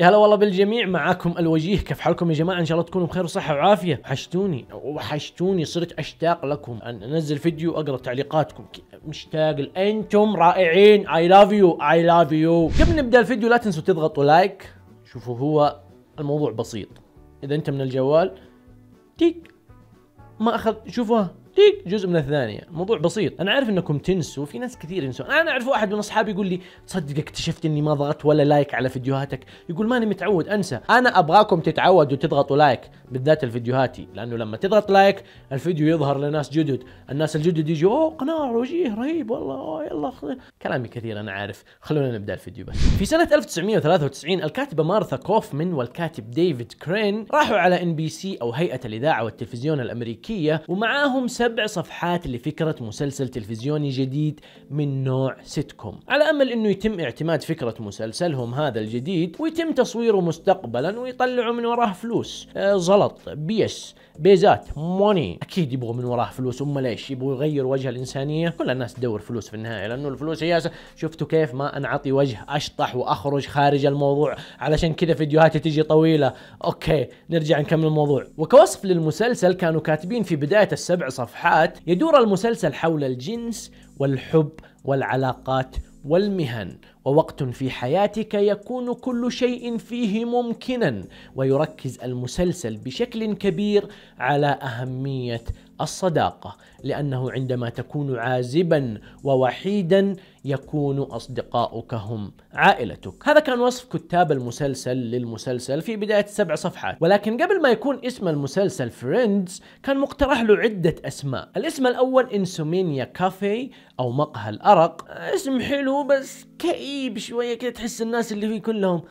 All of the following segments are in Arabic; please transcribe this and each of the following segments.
يا هلا والله بالجميع معاكم الوجيه كيف حالكم يا جماعه ان شاء الله تكونوا بخير وصحه وعافيه وحشتوني وحشتوني صرت اشتاق لكم أن انزل فيديو اقرا تعليقاتكم مشتاق انتم رائعين اي لاف يو اي لاف يو قبل نبدا الفيديو لا تنسوا تضغطوا لايك شوفوا هو الموضوع بسيط اذا انت من الجوال تيك ما اخذ شوفوا تيك جزء من الثانيه موضوع بسيط انا عارف انكم تنسوا في ناس كثير ينسوا انا اعرف واحد من اصحابي يقول لي تصدق اكتشفت اني ما ضغطت ولا لايك على فيديوهاتك يقول ماني متعود انسى انا ابغاكم تتعودوا تضغطوا لايك بالذات الفيديوهاتي لانه لما تضغط لايك الفيديو يظهر لناس جدد الناس الجدد يجوا اوه قناع وجيه رهيب والله أوه يلا خلي. كلامي كثير انا عارف خلونا نبدا الفيديو بس في سنه 1993 الكاتبه مارثا كوفمن والكاتب ديفيد كرين راحوا على ان بي سي او هيئه الاذاعه والتلفزيون الامريكيه ومعاهم سنة سبع صفحات لفكرة مسلسل تلفزيوني جديد من نوع سيتكوم على أمل أنه يتم اعتماد فكرة مسلسلهم هذا الجديد ويتم تصويره مستقبلا ويطلعوا من وراه فلوس آه، زلط بيس بيزات موني اكيد يبغوا من وراه فلوس امال ليش يبغوا يغير وجه الانسانيه كل الناس تدور فلوس في النهايه لانه الفلوس هي شفتوا كيف ما انعطي وجه اشطح واخرج خارج الموضوع علشان كذا فيديوهاتي تجي طويله اوكي نرجع نكمل الموضوع وكوصف للمسلسل كانوا كاتبين في بدايه السبع صفحات صفحات يدور المسلسل حول الجنس والحب والعلاقات والمهن ووقت في حياتك يكون كل شيء فيه ممكنا ويركز المسلسل بشكل كبير على اهميه الصداقه لانه عندما تكون عازبا ووحيدا يكون أصدقاؤك هم عائلتك هذا كان وصف كتاب المسلسل للمسلسل في بداية سبع صفحات ولكن قبل ما يكون اسم المسلسل فريندز كان مقترح له عدة أسماء الاسم الأول إنسومينيا كافي أو مقهى الأرق اسم حلو بس كئيب شوية كده تحس الناس اللي فيه كلهم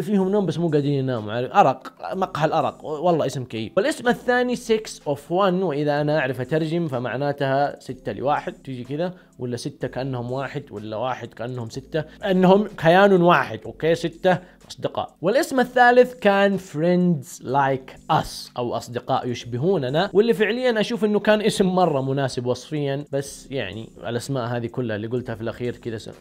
فيهم نوم بس مو قادرين يناموا عارف ارق مقهى الارق والله اسم كئيب والاسم الثاني 6 اوف 1 واذا انا اعرف اترجم فمعناتها 6 لواحد تيجي كذا ولا 6 كانهم واحد ولا واحد كانهم 6 انهم كيان واحد اوكي 6 اصدقاء والاسم الثالث كان فريندز لايك اس او اصدقاء يشبهوننا واللي فعليا اشوف انه كان اسم مره مناسب وصفيا بس يعني الاسماء هذه كلها اللي قلتها في الاخير كذا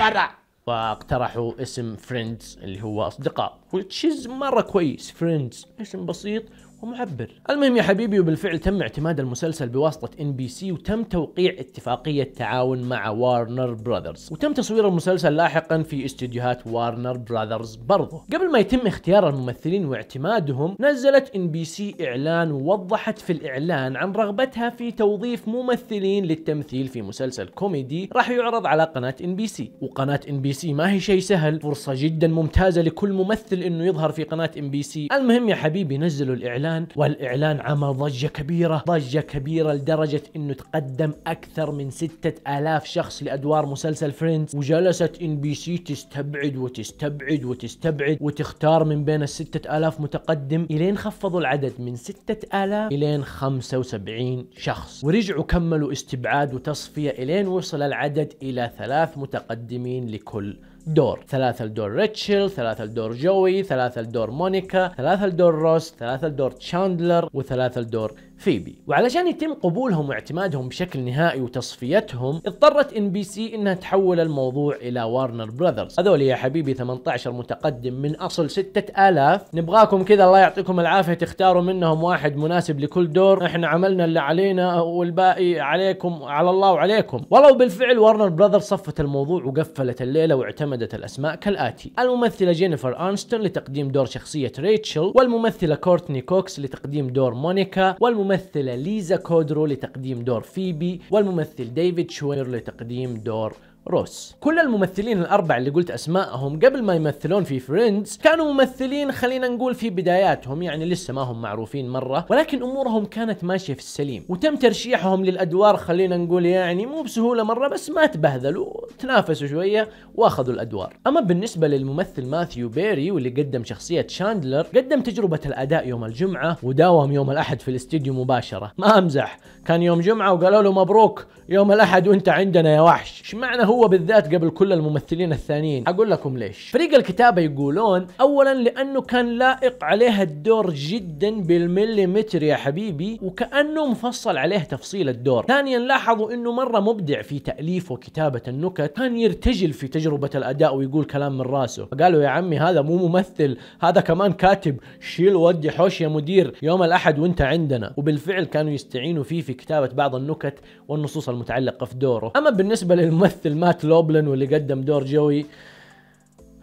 برا واقترحوا اسم فريندز اللي هو اصدقاء وتشيز مره كويس فريندز اسم بسيط ومعبر المهم يا حبيبي وبالفعل تم اعتماد المسلسل بواسطة ان بي سي وتم توقيع اتفاقية تعاون مع وارنر براذرز وتم تصوير المسلسل لاحقا في استديوهات وارنر براذرز برضه قبل ما يتم اختيار الممثلين واعتمادهم نزلت ان بي سي اعلان ووضحت في الاعلان عن رغبتها في توظيف ممثلين للتمثيل في مسلسل كوميدي راح يعرض على قناة ان بي سي وقناة ان بي سي ما هي شيء سهل فرصة جدا ممتازة لكل ممثل انه يظهر في قناة ان بي سي المهم يا حبيبي نزلوا الاعلان الإعلان والإعلان عمل ضجة كبيرة ضجة كبيرة لدرجة أنه تقدم أكثر من ستة آلاف شخص لأدوار مسلسل فريندز وجلست إن بي سي تستبعد وتستبعد وتستبعد وتختار من بين الستة آلاف متقدم إلين خفضوا العدد من ستة آلاف إلين خمسة وسبعين شخص ورجعوا كملوا استبعاد وتصفية إلين وصل العدد إلى ثلاث متقدمين لكل دور ثلاثة لدور ريتشل ثلاثة لدور جوي ثلاثة لدور مونيكا ثلاثة لدور روس ثلاثة لدور تشاندلر وثلاثة لدور فيبي وعلشان يتم قبولهم واعتمادهم بشكل نهائي وتصفيتهم اضطرت ان بي سي انها تحول الموضوع الى وارنر براذرز هذول يا حبيبي 18 متقدم من اصل 6000 نبغاكم كذا الله يعطيكم العافيه تختاروا منهم واحد مناسب لكل دور احنا عملنا اللي علينا والباقي عليكم على الله وعليكم والله وبالفعل وارنر براذرز صفت الموضوع وقفلت الليله واعتمدت الاسماء كالاتي الممثله جينيفر انستون لتقديم دور شخصيه ريتشل والممثله كورتني كوكس لتقديم دور مونيكا والممثله الممثلة ليزا كودرو لتقديم دور فيبي والممثل ديفيد شوير لتقديم دور روس كل الممثلين الأربع اللي قلت أسمائهم قبل ما يمثلون في فريندز كانوا ممثلين خلينا نقول في بداياتهم يعني لسه ما هم معروفين مرة ولكن أمورهم كانت ماشية في السليم وتم ترشيحهم للأدوار خلينا نقول يعني مو بسهولة مرة بس ما تبهذلوا تنافسوا شوية وأخذوا الأدوار أما بالنسبة للممثل ماثيو بيري واللي قدم شخصية شاندلر قدم تجربة الأداء يوم الجمعة وداوم يوم الأحد في الاستديو مباشرة ما أمزح كان يوم جمعة وقالوا له مبروك يوم الأحد وانت عندنا يا وحش ايش معنى هو بالذات قبل كل الممثلين الثانيين اقول لكم ليش فريق الكتابه يقولون اولا لانه كان لائق عليها الدور جدا بالمليمتر يا حبيبي وكانه مفصل عليه تفصيل الدور ثانيا لاحظوا انه مره مبدع في تاليف وكتابه النكت كان يرتجل في تجربه الاداء ويقول كلام من راسه فقالوا يا عمي هذا مو ممثل هذا كمان كاتب شيل ودي حوش يا مدير يوم الاحد وانت عندنا وبالفعل كانوا يستعينوا فيه في كتابه بعض النكت والنصوص المتعلقه في دوره اما بالنسبه للممثل مات لوبلن واللي قدم دور جوي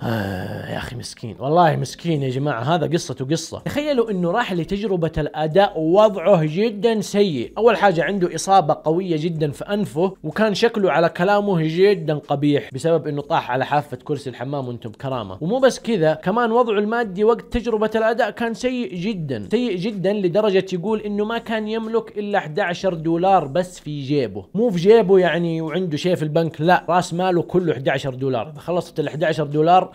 آه يا اخي مسكين والله مسكين يا جماعه هذا قصته قصه تخيلوا انه راح لتجربه الاداء ووضعه جدا سيء اول حاجه عنده اصابه قويه جدا في انفه وكان شكله على كلامه جدا قبيح بسبب انه طاح على حافه كرسي الحمام وانتم بكرامه ومو بس كذا كمان وضعه المادي وقت تجربه الاداء كان سيء جدا سيء جدا لدرجه يقول انه ما كان يملك الا 11 دولار بس في جيبه مو في جيبه يعني وعنده شيء في البنك لا راس ماله كله 11 دولار اذا خلصت ال 11 دولار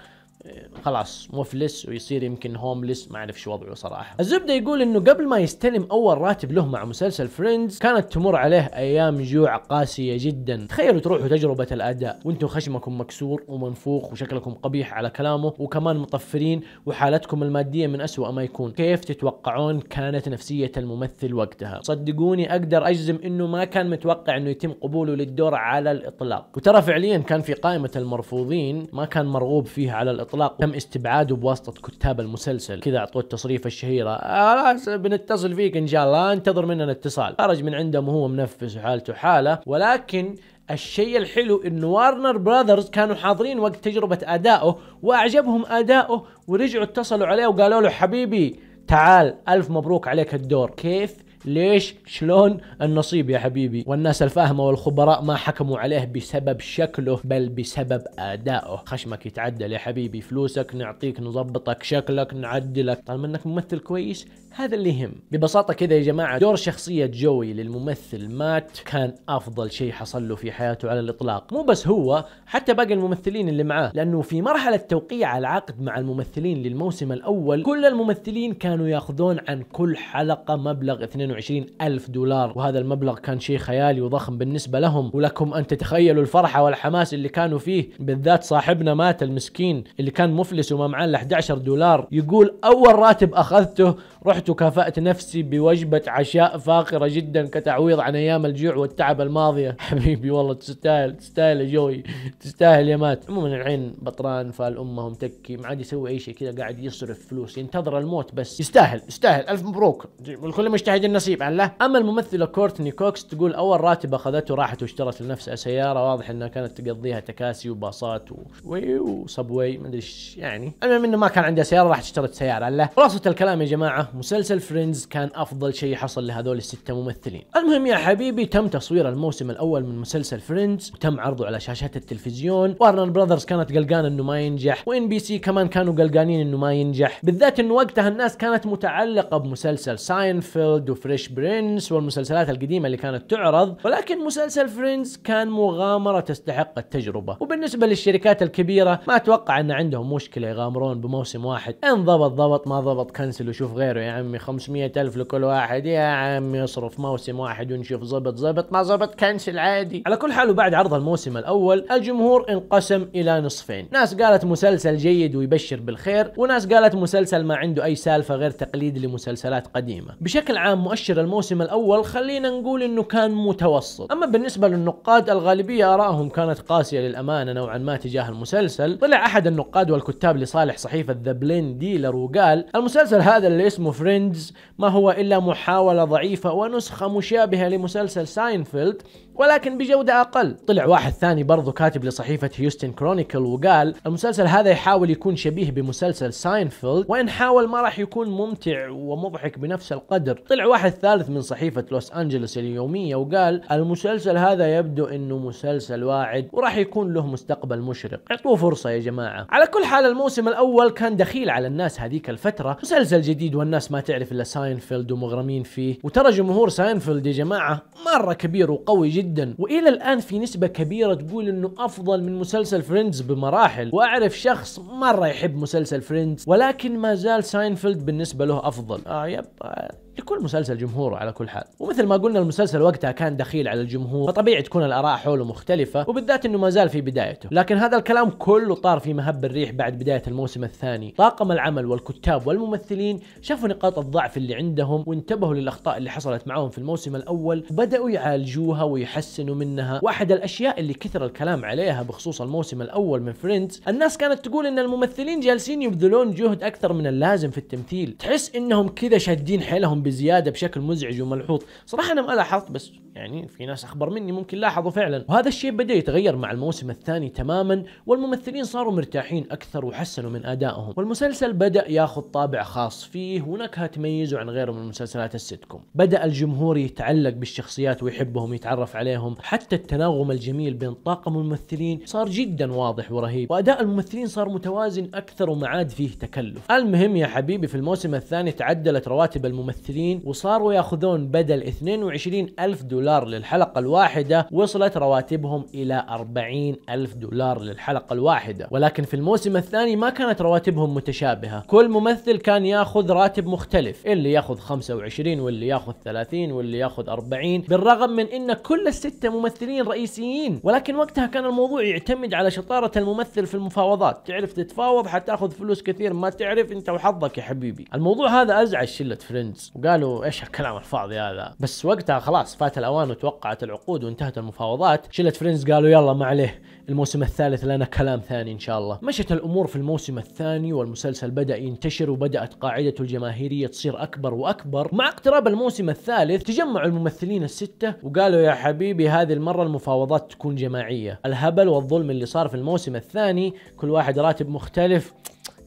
خلاص مفلس ويصير يمكن هوملس ما اعرف شو وضعه صراحه الزبده يقول انه قبل ما يستلم اول راتب له مع مسلسل فريندز كانت تمر عليه ايام جوع قاسيه جدا تخيلوا تروحوا تجربه الاداء وانتم خشمكم مكسور ومنفوخ وشكلكم قبيح على كلامه وكمان مطفرين وحالتكم الماديه من اسوأ ما يكون كيف تتوقعون كانت نفسيه الممثل وقتها صدقوني اقدر اجزم انه ما كان متوقع انه يتم قبوله للدور على الاطلاق وترى فعليا كان في قائمه المرفوضين ما كان مرغوب فيه على الاطلاق الاطلاق تم استبعاده بواسطه كتاب المسلسل كذا اعطوه التصريف الشهيره خلاص آه بنتصل فيك ان شاء الله انتظر مننا اتصال خرج من عندهم وهو منفس وحالته حاله ولكن الشيء الحلو ان وارنر براذرز كانوا حاضرين وقت تجربه ادائه واعجبهم ادائه ورجعوا اتصلوا عليه وقالوا له حبيبي تعال الف مبروك عليك الدور كيف ليش شلون النصيب يا حبيبي والناس الفاهمة والخبراء ما حكموا عليه بسبب شكله بل بسبب أدائه خشمك يتعدل يا حبيبي فلوسك نعطيك نظبطك شكلك نعدلك طالما انك ممثل كويس هذا اللي يهم ببساطة كذا يا جماعة دور شخصية جوي للممثل مات كان أفضل شيء حصل له في حياته على الإطلاق مو بس هو حتى باقي الممثلين اللي معاه لأنه في مرحلة توقيع العقد مع الممثلين للموسم الأول كل الممثلين كانوا ياخذون عن كل حلقة مبلغ 22 ألف دولار وهذا المبلغ كان شيء خيالي وضخم بالنسبة لهم ولكم أن تتخيلوا الفرحة والحماس اللي كانوا فيه بالذات صاحبنا مات المسكين اللي كان مفلس وما معاه 11 دولار يقول أول راتب أخذته رحت رحت وكافأت نفسي بوجبة عشاء فاخرة جدا كتعويض عن أيام الجوع والتعب الماضية حبيبي والله تستاهل تستاهل يا جوي تستاهل يا مات عموما العين بطران فال أمه متكي ما عاد يسوي أي شيء كذا قاعد يصرف فلوس ينتظر الموت بس يستاهل يستاهل ألف مبروك الكل مجتهد النصيب على الله أما الممثلة كورتني كوكس تقول أول راتب أخذته راحت واشترت لنفسها سيارة واضح أنها كانت تقضيها تكاسي وباصات و... وصبوي ما أدري يعني المهم أنه ما كان عندها سيارة راحت اشترت سيارة له خلاصة الكلام يا جماعة مسلسل فريندز كان افضل شيء حصل لهذول الستة ممثلين المهم يا حبيبي تم تصوير الموسم الاول من مسلسل فريندز وتم عرضه على شاشات التلفزيون وارنر براذرز كانت قلقانه انه ما ينجح وان بي سي كمان كانوا قلقانين انه ما ينجح بالذات انه وقتها الناس كانت متعلقه بمسلسل ساينفيلد وفريش برنس والمسلسلات القديمه اللي كانت تعرض ولكن مسلسل فريندز كان مغامره تستحق التجربه وبالنسبه للشركات الكبيره ما اتوقع ان عندهم مشكله يغامرون بموسم واحد ان ضبط ضبط ما ضبط كنسل وشوف غيره يعني عمي 500 ألف لكل واحد يا عمي اصرف موسم واحد ونشوف زبط زبط ما زبط كنسل عادي على كل حال وبعد عرض الموسم الأول الجمهور انقسم إلى نصفين ناس قالت مسلسل جيد ويبشر بالخير وناس قالت مسلسل ما عنده أي سالفة غير تقليد لمسلسلات قديمة بشكل عام مؤشر الموسم الأول خلينا نقول أنه كان متوسط أما بالنسبة للنقاد الغالبية آرائهم كانت قاسية للأمانة نوعا ما تجاه المسلسل طلع أحد النقاد والكتاب لصالح صحيفة ذا بلين ديلر وقال المسلسل هذا اللي اسمه فريندز ما هو إلا محاولة ضعيفة ونسخة مشابهة لمسلسل ساينفيلد ولكن بجودة أقل طلع واحد ثاني برضو كاتب لصحيفة هيوستن كرونيكل وقال المسلسل هذا يحاول يكون شبيه بمسلسل ساينفيلد وإن حاول ما راح يكون ممتع ومضحك بنفس القدر طلع واحد ثالث من صحيفة لوس أنجلوس اليومية وقال المسلسل هذا يبدو أنه مسلسل واعد وراح يكون له مستقبل مشرق اعطوه فرصة يا جماعة على كل حال الموسم الأول كان دخيل على الناس هذيك الفترة مسلسل جديد والناس ما تعرف الا ساينفيلد ومغرمين فيه وترى جمهور ساينفيلد يا جماعه مره كبير وقوي جدا والى الان في نسبه كبيره تقول انه افضل من مسلسل فريندز بمراحل واعرف شخص مره يحب مسلسل فريندز ولكن ما زال ساينفيلد بالنسبه له افضل اه يب آه. لكل مسلسل جمهوره على كل حال ومثل ما قلنا المسلسل وقتها كان دخيل على الجمهور فطبيعي تكون الاراء حوله مختلفه وبالذات انه ما زال في بدايته لكن هذا الكلام كله طار في مهب الريح بعد بدايه الموسم الثاني طاقم العمل والكتاب والممثلين شافوا نقاط الضعف اللي عندهم وانتبهوا للاخطاء اللي حصلت معهم في الموسم الاول وبداوا يعالجوها ويحسنوا منها واحد الاشياء اللي كثر الكلام عليها بخصوص الموسم الاول من فريندز الناس كانت تقول ان الممثلين جالسين يبذلون جهد اكثر من اللازم في التمثيل تحس انهم كذا شادين حيلهم بزياده بشكل مزعج وملحوظ صراحه انا ما لاحظت بس يعني في ناس اخبر مني ممكن لاحظوا فعلا وهذا الشيء بدا يتغير مع الموسم الثاني تماما والممثلين صاروا مرتاحين اكثر وحسنوا من ادائهم والمسلسل بدا ياخذ طابع خاص فيه ونكهه تميزه عن غيره من مسلسلات السيتكوم بدا الجمهور يتعلق بالشخصيات ويحبهم يتعرف عليهم حتى التناغم الجميل بين طاقم الممثلين صار جدا واضح ورهيب واداء الممثلين صار متوازن اكثر وما عاد فيه تكلف المهم يا حبيبي في الموسم الثاني تعدلت رواتب الممثلين الممثلين وصاروا ياخذون بدل 22 ألف دولار للحلقة الواحدة وصلت رواتبهم إلى 40 ألف دولار للحلقة الواحدة ولكن في الموسم الثاني ما كانت رواتبهم متشابهة كل ممثل كان ياخذ راتب مختلف اللي ياخذ 25 واللي ياخذ 30 واللي ياخذ 40 بالرغم من ان كل الستة ممثلين رئيسيين ولكن وقتها كان الموضوع يعتمد على شطارة الممثل في المفاوضات تعرف تتفاوض حتاخذ فلوس كثير ما تعرف انت وحظك يا حبيبي الموضوع هذا ازعج شلة فريندز وقالوا ايش الكلام الفاضي هذا بس وقتها خلاص فات الاوان وتوقعت العقود وانتهت المفاوضات شلت فريندز قالوا يلا ما عليه الموسم الثالث لنا كلام ثاني ان شاء الله مشت الامور في الموسم الثاني والمسلسل بدا ينتشر وبدات قاعدته الجماهيريه تصير اكبر واكبر مع اقتراب الموسم الثالث تجمع الممثلين السته وقالوا يا حبيبي هذه المره المفاوضات تكون جماعيه الهبل والظلم اللي صار في الموسم الثاني كل واحد راتب مختلف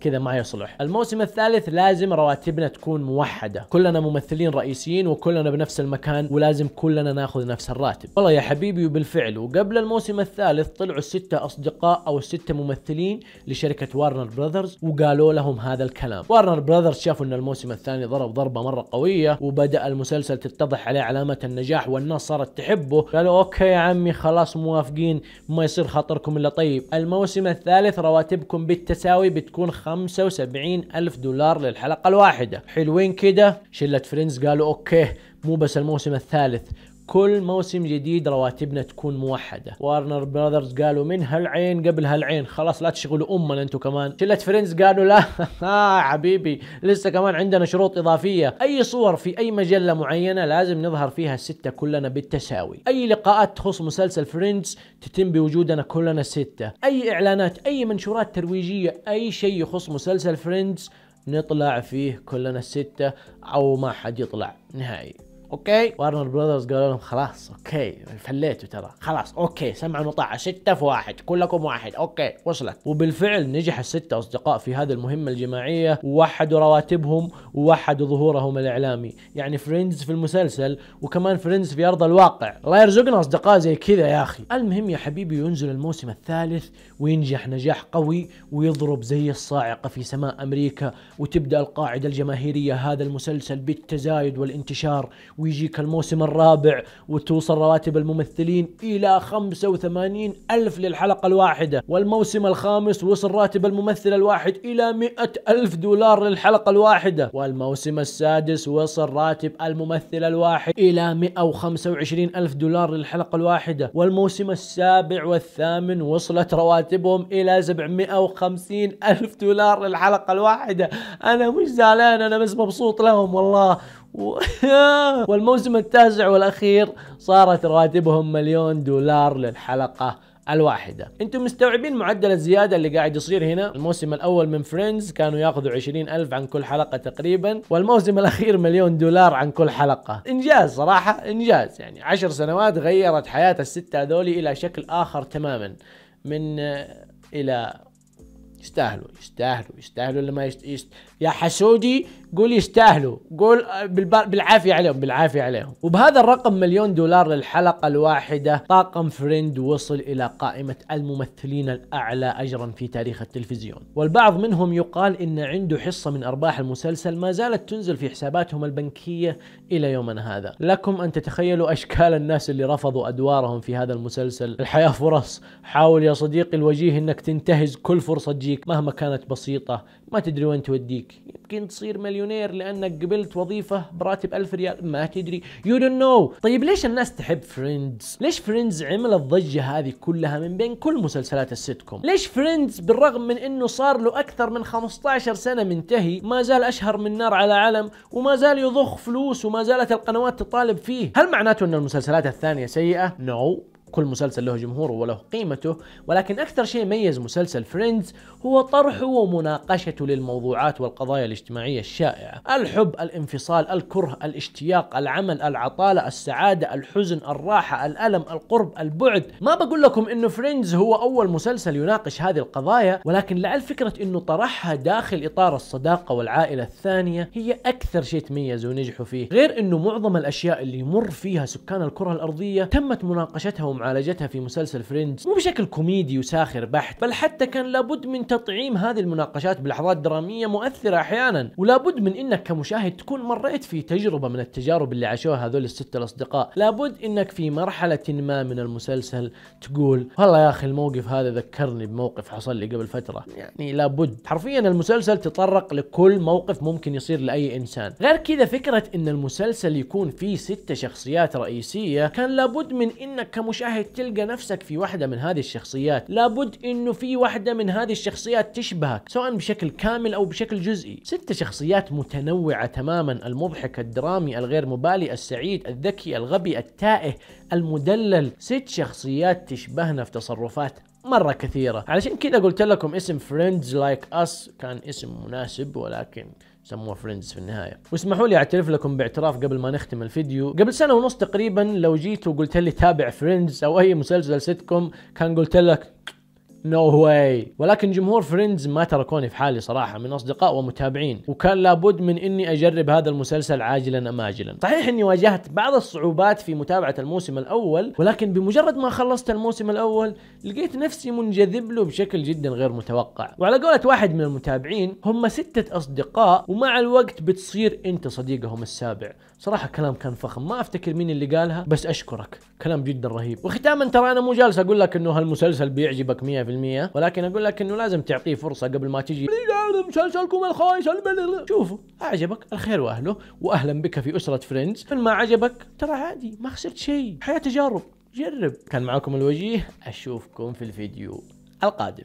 كذا ما يصلح الموسم الثالث لازم رواتبنا تكون موحده كلنا ممثلين رئيسيين وكلنا بنفس المكان ولازم كلنا ناخذ نفس الراتب والله يا حبيبي وبالفعل وقبل الموسم الثالث طلعوا الستة أصدقاء أو الستة ممثلين لشركة وارنر براذرز وقالوا لهم هذا الكلام وارنر براذرز شافوا أن الموسم الثاني ضرب ضربة مرة قوية وبدأ المسلسل تتضح عليه علامة النجاح والناس صارت تحبه قالوا أوكي يا عمي خلاص موافقين ما يصير خاطركم إلا طيب الموسم الثالث رواتبكم بالتساوي بتكون 75 ألف دولار للحلقة الواحدة حلوين كده شلة فريندز قالوا أوكي مو بس الموسم الثالث كل موسم جديد رواتبنا تكون موحده وارنر براذرز قالوا من هالعين قبل هالعين خلاص لا تشغلوا امنا انتم كمان شله فريندز قالوا لا آه حبيبي لسه كمان عندنا شروط اضافيه اي صور في اي مجله معينه لازم نظهر فيها السته كلنا بالتساوي اي لقاءات تخص مسلسل فريندز تتم بوجودنا كلنا سته اي اعلانات اي منشورات ترويجيه اي شيء يخص مسلسل فريندز نطلع فيه كلنا الستة أو ما حد يطلع نهائي اوكي وارنر براذرز قالوا لهم خلاص اوكي فليتوا ترى خلاص اوكي سمعوا نطاع ستة في واحد كلكم واحد اوكي وصلت وبالفعل نجح الستة اصدقاء في هذه المهمة الجماعية ووحدوا رواتبهم ووحدوا ظهورهم الاعلامي يعني فريندز في المسلسل وكمان فريندز في ارض الواقع الله يرزقنا اصدقاء زي كذا يا اخي المهم يا حبيبي ينزل الموسم الثالث وينجح نجاح قوي ويضرب زي الصاعقة في سماء امريكا وتبدأ القاعدة الجماهيرية هذا المسلسل بالتزايد والانتشار ويجيك الموسم الرابع وتوصل رواتب الممثلين إلى 85 ألف للحلقة الواحدة والموسم الخامس وصل راتب الممثل الواحد إلى 100 ألف دولار للحلقة الواحدة والموسم السادس وصل راتب الممثل الواحد إلى 125 ألف دولار للحلقة الواحدة والموسم السابع والثامن وصلت رواتبهم إلى 750 ألف دولار للحلقة الواحدة أنا مش زعلان أنا بس مبسوط لهم والله والموسم التاسع والاخير صارت رواتبهم مليون دولار للحلقه الواحدة انتم مستوعبين معدل الزيادة اللي قاعد يصير هنا الموسم الاول من فريندز كانوا ياخذوا عشرين الف عن كل حلقة تقريبا والموسم الاخير مليون دولار عن كل حلقة انجاز صراحة انجاز يعني عشر سنوات غيرت حياة الستة هذولي الى شكل اخر تماما من آه، الى يستاهلوا يستاهلوا يستاهلوا لما ما يست... يست... يا حسودي قول يستاهلوا قول آه، بالعافيه عليهم بالعافيه عليهم وبهذا الرقم مليون دولار للحلقه الواحده طاقم فريند وصل الى قائمه الممثلين الاعلى اجرا في تاريخ التلفزيون والبعض منهم يقال ان عنده حصه من ارباح المسلسل ما زالت تنزل في حساباتهم البنكيه الى يومنا هذا لكم ان تتخيلوا اشكال الناس اللي رفضوا ادوارهم في هذا المسلسل الحياه فرص حاول يا صديقي الوجيه انك تنتهز كل فرصه تجيك توديك مهما كانت بسيطة ما تدري وين توديك يمكن تصير مليونير لأنك قبلت وظيفة براتب ألف ريال ما تدري يو don't نو طيب ليش الناس تحب فريندز ليش فريندز عمل الضجة هذه كلها من بين كل مسلسلات الستكم ليش فريندز بالرغم من أنه صار له أكثر من 15 سنة منتهي ما زال أشهر من نار على علم وما زال يضخ فلوس وما زالت القنوات تطالب فيه هل معناته أن المسلسلات الثانية سيئة؟ نو no. كل مسلسل له جمهوره وله قيمته ولكن أكثر شيء ميز مسلسل فريندز هو طرحه ومناقشته للموضوعات والقضايا الاجتماعية الشائعة الحب، الانفصال، الكره، الاشتياق، العمل، العطالة، السعادة، الحزن، الراحة، الألم، القرب، البعد ما بقول لكم أنه فريندز هو أول مسلسل يناقش هذه القضايا ولكن لعل فكرة أنه طرحها داخل إطار الصداقة والعائلة الثانية هي أكثر شيء تميز ونجحوا فيه غير أنه معظم الأشياء اللي يمر فيها سكان الكرة الأرضية تمت مناقشتها ومعالجتها في مسلسل فريندز مو بشكل كوميدي وساخر بحت بل حتى كان لابد من تطعيم هذه المناقشات بلحظات درامية مؤثرة أحيانا ولابد من أنك كمشاهد تكون مريت في تجربة من التجارب اللي عاشوها هذول الستة الأصدقاء لابد أنك في مرحلة ما من المسلسل تقول والله يا أخي الموقف هذا ذكرني بموقف حصل لي قبل فترة يعني لابد حرفيا المسلسل تطرق لكل موقف ممكن يصير لأي إنسان غير كذا فكرة أن المسلسل يكون فيه ستة شخصيات رئيسية كان لابد من أنك كمشاهد المشاهد تلقى نفسك في واحدة من هذه الشخصيات لابد انه في واحدة من هذه الشخصيات تشبهك سواء بشكل كامل او بشكل جزئي ست شخصيات متنوعة تماما المضحك الدرامي الغير مبالي السعيد الذكي الغبي التائه المدلل ست شخصيات تشبهنا في تصرفات مره كثيره علشان كذا قلت لكم اسم فريندز لايك اس كان اسم مناسب ولكن سموه فريندز في النهاية واسمحوا لي اعترف لكم باعتراف قبل ما نختم الفيديو قبل سنة ونص تقريبا لو جيت وقلت لي تابع فريندز او اي مسلسل ستكم كان قلت لك نو no واي ولكن جمهور فريندز ما تركوني في حالي صراحه من اصدقاء ومتابعين وكان لابد من اني اجرب هذا المسلسل عاجلا ام اجلا صحيح اني واجهت بعض الصعوبات في متابعه الموسم الاول ولكن بمجرد ما خلصت الموسم الاول لقيت نفسي منجذب له بشكل جدا غير متوقع وعلى قولة واحد من المتابعين هم ستة اصدقاء ومع الوقت بتصير انت صديقهم السابع صراحة كلام كان فخم ما افتكر مين اللي قالها بس اشكرك كلام جدا رهيب وختاما ترى انا مو جالس اقول لك انه هالمسلسل بيعجبك 100% 100% ولكن اقول لك انه لازم تعطيه فرصه قبل ما تجي مسلسلكم الخايس شوفوا اعجبك الخير واهله واهلا بك في اسره فريندز من ما عجبك ترى عادي ما خسرت شيء حياه تجارب جرب كان معكم الوجيه اشوفكم في الفيديو القادم